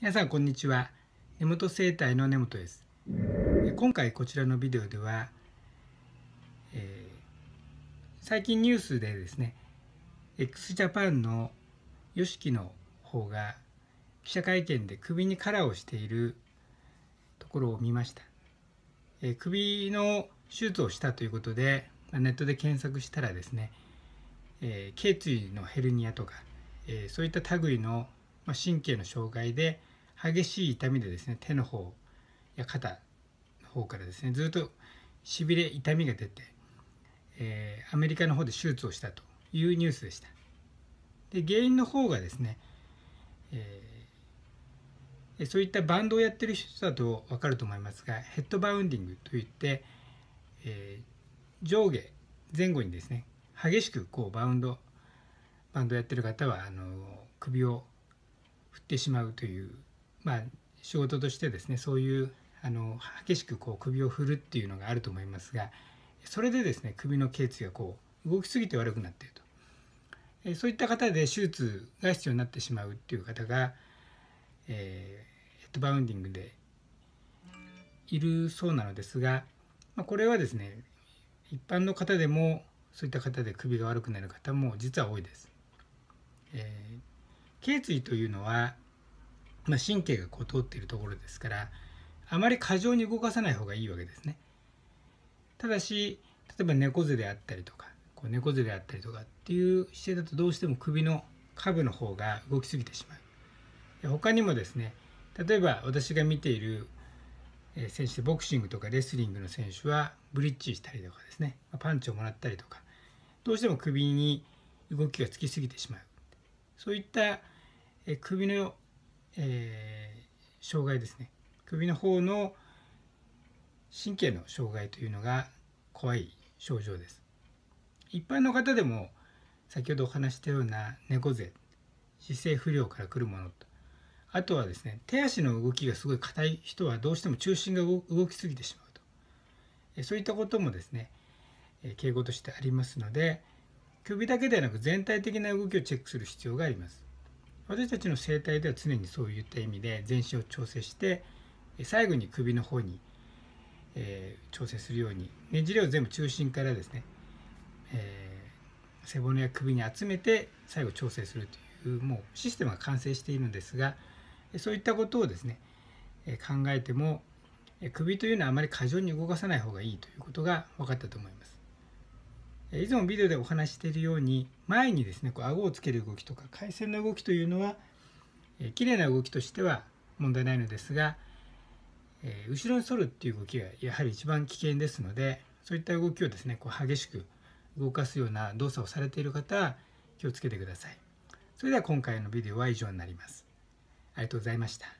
皆さんこんにちは根本生態の根本です今回こちらのビデオでは、えー、最近ニュースでですね x ジャパンの YOSHIKI の方が記者会見で首にカラーをしているところを見ました、えー、首の手術をしたということでネットで検索したらですね、えー、頸椎のヘルニアとか、えー、そういった類のまあ、神経の障害で激しい痛みでですね手の方や肩の方からですねずっとしびれ痛みが出て、えー、アメリカの方で手術をしたというニュースでしたで原因の方がですね、えー、そういったバンドをやってる人だと分かると思いますがヘッドバウンディングといって、えー、上下前後にですね激しくこうバウンドバンドやってる方はあの首を振ってしまうという、まあ、仕事としてですねそういうあの激しくこう首を振るっていうのがあると思いますがそれでですね首の頸椎がこう動きすぎて悪くなっているとえそういった方で手術が必要になってしまうっていう方が、えー、ヘッドバウンディングでいるそうなのですが、まあ、これはですね一般の方でもそういった方で首が悪くなる方も実は多いです。えー頸椎というのは、まあ、神経がこう通っているところですからあまり過剰に動かさない方がいいわけですね。ただし例えば猫背であったりとかこう猫背であったりとかっていう姿勢だとどうしても首の下部の方が動きすぎてしまう。他にもですね例えば私が見ている選手でボクシングとかレスリングの選手はブリッジしたりとかですねパンチをもらったりとかどうしても首に動きがつきすぎてしまうそういった首の、えー、障害ですね首の方の神経の障害というのが怖い症状です一般の方でも先ほどお話したような猫背姿勢不良からくるものとあとはですね手足の動きがすごい硬い人はどうしても中心が動きすぎてしまうとそういったこともですね敬語としてありますので首だけではなく全体的な動きをチェックする必要があります私たちの生態では常にそういった意味で全身を調整して最後に首の方に、えー、調整するようにねじれを全部中心からですね、えー、背骨や首に集めて最後調整するというもうシステムが完成しているのですがそういったことをですね考えても首というのはあまり過剰に動かさない方がいいということが分かったと思います。いつもビデオでお話しているように前にですねこう顎をつける動きとか回線の動きというのは、え綺麗な動きとしては問題ないのですが、え後ろに反るっていう動きがやはり一番危険ですのでそういった動きをですねこう激しく動かすような動作をされている方は気をつけてください。それでは今回のビデオは以上になります。ありがとうございました。